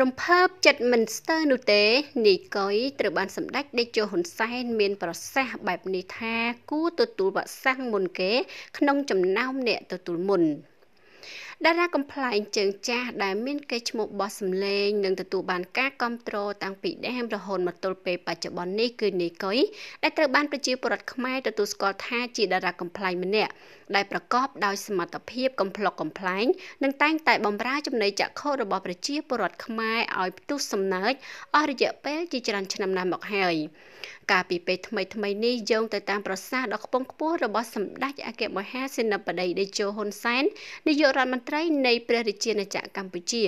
រំភើបចិត្តមិនស្ទើរនោះទេនីកុយត្រូវបានសម្ដេចដេជោហ៊ុនសែនមានប្រសាសន៍បែបនេះថាគួរទទួលវ៉ាក់សាំងមុនគេក្នុងចំណោមអ្នកទទួលមុនតារាកំ pl ែងជើងចាស់ដែលមានគេឈ្មោះបោះសម្លេងនិងទទួលបានការគ្រប់គ្រងតាំងពីដើមរហូតមកទល់ពេលបច្ចុប្បន្ននេះគឺនីកុយដែលត្រូវបានប្រជាពលរដ្ឋខ្មែរទទួលស្គាល់ថាជាតារាកំ pl ែងម្នាក់ដែលប្រកបដោយសមត្ថភាពកំ pl ុកកំ pl ែងនិងតែងតែបម្រើចំណីចក្ខុរបស់ប្រជាពលរដ្ឋខ្មែរឲ្យផ្ទុះសំណើចអស់រយៈពេលជាច្រើន ឆ្នាំណាស់មកហើយកាលពីពេលថ្មីថ្មីនេះយោងទៅតាមប្រសាសន៍ដ៏ខ្ពង់ខ្ពស់របស់សម្ដេចអគ្គមហាសេនាបតីតេជោហ៊ុនសែននាយករដ្ឋមន្ត្រីនៃព្រះរាជាណាចក្រកម្ពុជា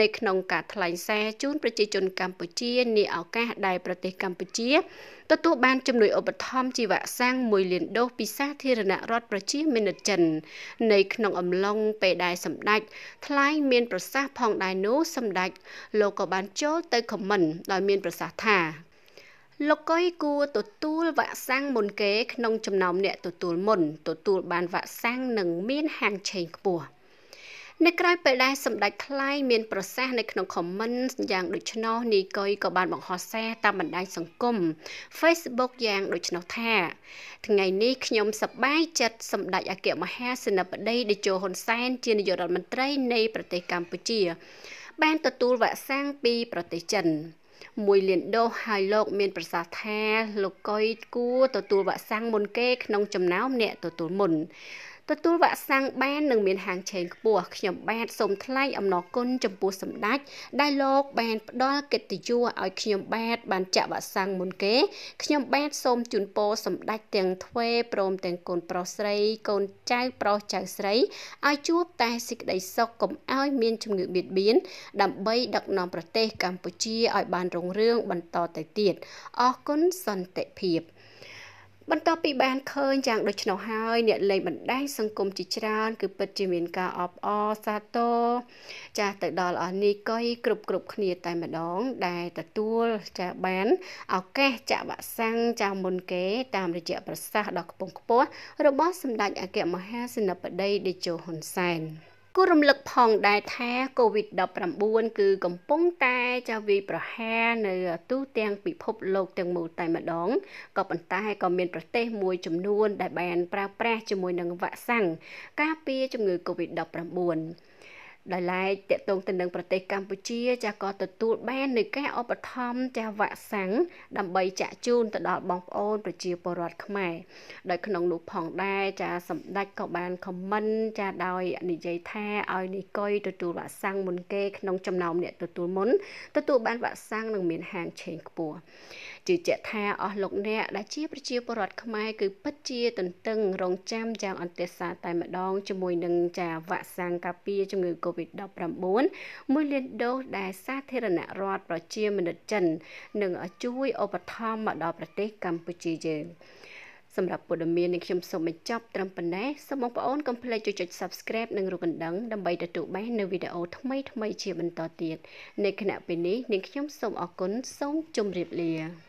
នៅក្នុងការថ្លែងសារជូនប្រជាជនកម្ពុជានាឱកាសដែលប្រទេសកម្ពុជាទទួលបានជំនួយឧបត្ថម្ភជីវៈសាំង1លានដូសពីសាធារណរដ្ឋប្រជាមានិតចិននៅក្នុងអំឡុងពេលដែលសម្ដេចថ្លែងមានប្រសាសន៍ផងដែរនោះសម្ដេចលោកក៏បានចូលទៅខមមិនដោយមានប្រសាសន៍ថាលោកកុយគួរទទួលវ៉ាក់សាំងមុនគេក្នុងចំណោមអ្នកទទួលមុនទទួលបានវ៉ាក់សាំងនិងមានហាងឆេងខ្ពស់នៅក្រៅពេលដែលសម្ដេចថ្លៃមានប្រសាសន៍នៅក្នុង comment យ៉ាងដូចនោះនីកុយក៏បានបង្ហោះសារតាមបណ្ដាញសង្គម Facebook យ៉ាងដូចនោះថា ថ្ងៃនេះខ្ញុំសប្បាយចិត្តសម្ដេចអគ្គមហាសេនាបតីតេជោហ៊ុនសែនជានាយករដ្ឋមន្ត្រី នៃប្រទេសកម្ពុជា បាន ទទួលវ៉ាក់សាំងពីប្រទេសចិន។មួយលានដូសហើយលោក មាន ប្រសាសន៍ថា លោកកុយគួរទទួលវ៉ាក់សាំងមុនគេក្នុងចំណោមអ្នកទទួលមុនទទួលវ៉ាក់សាំងបាននឹងមានហាងឆេងខ្ពស់ខ្ញុំបាទសូមថ្លែងអំណរគុណចំពោះសម្ដេចដែលលោកបានផ្ដល់កិត្តិយសឲ្យខ្ញុំបាទបានចាក់វ៉ាក់សាំងមុនគេ ខ្ញុំបាទសូមជូនពរសម្ដេចទាំងទ្វេព្រមទាំងកូនប្រុសស្រី កូនចៅប្រុសចៅស្រីឲ្យជួបតែសេចក្តីសុខកុំឲ្យមានជំងឺបៀតបៀនដើម្បីដឹកនាំប្រទេសកម្ពុជាឲ្យបានរុងរឿងបន្តទៅទៀតអរគុណសន្តិភាពបន្ទាប់ពីបានឃើញយ៉ាងដូច្នោះហើយអ្នកលេងបណ្ដាញសង្គមជាច្រើនគឺពិតជាមានការអបអរសាទរចាស់ទៅដល់អស់នីកុយគ្រប់គ្រប់គ្នាតែម្ដង ដែលទទួលចាស់បានឱកាសចាក់វ៉ាក់សាំងចាស់មុនគេតាមរយៈប្រសាសន៍ដ៏ខ្ពង់ខ្ពស់របស់សម្ដេចអគ្គមហាសេនាបតីតេជោហ៊ុនសែន។គួររំលឹកផងដែរថា COVID-19 គឺកំពុងតែចាវាយប្រហារនៅទូទាំងពិភពលោកទាំងមូលតែម្ដងក៏ប៉ុន្តែក៏មានប្រទេសមួយចំនួនដែលបានប្រើប្រាស់ជាមួយនឹងវ៉ាក់សាំងការពារជំងឺ COVID-19 ដោយឡែកតកតងទៅនឹងប្រទេសកម្ពុជាចាស់ក៏ទទួលបាននៃការឧបត្ថម្ភចាស់វ៉ាក់សាំងដើម្បីចាក់ជូនទៅដល់បងប្អូន ប្រជាពលរដ្ឋខ្មែរដោយក្នុងនោះផងដែរចាស់សម្ដេចក៏បានខមមិនចាស់ដោយនិយាយថាឲ្យនីកុយទទួលវ៉ាក់សាំងមុនគេក្នុងចំណោមអ្នកទទួលមុនទទួលបានវ៉ាក់សាំងនិងមានហាងឆេងខ្ពស់ជឿជាក់ថាអស់លោកអ្នកដែលជាប្រជាពលរដ្ឋខ្មែរគឺពិតជាទន្ទឹងរង់ចាំយ៉ាងអន្តេសាតែម្ដងជាមួយនឹងចាវ៉ាក់សាំងការពារជំងឺកូ COVID-19 1លានដូសដែលសាធារណរដ្ឋប្រជាមានិតចិននឹងជួយឧបត្ថម្ភមកដល់ប្រទេស កម្ពុជាយើងសម្រាប់ព័ត៌មាននេះខ្ញុំសូមបញ្ចប់ត្រឹមប៉ុណ្ណេះសូមបងប្អូនកុំភ្លេចចុច Subscribe និងរូបកណ្ដឹងដើម្បីទទួលបាននូវវីដេអូថ្មីៗជាបន្តទៀតនៅខណៈពេលនេះនាងខ្ញុំសូមអរគុណសូមជម្រាបលា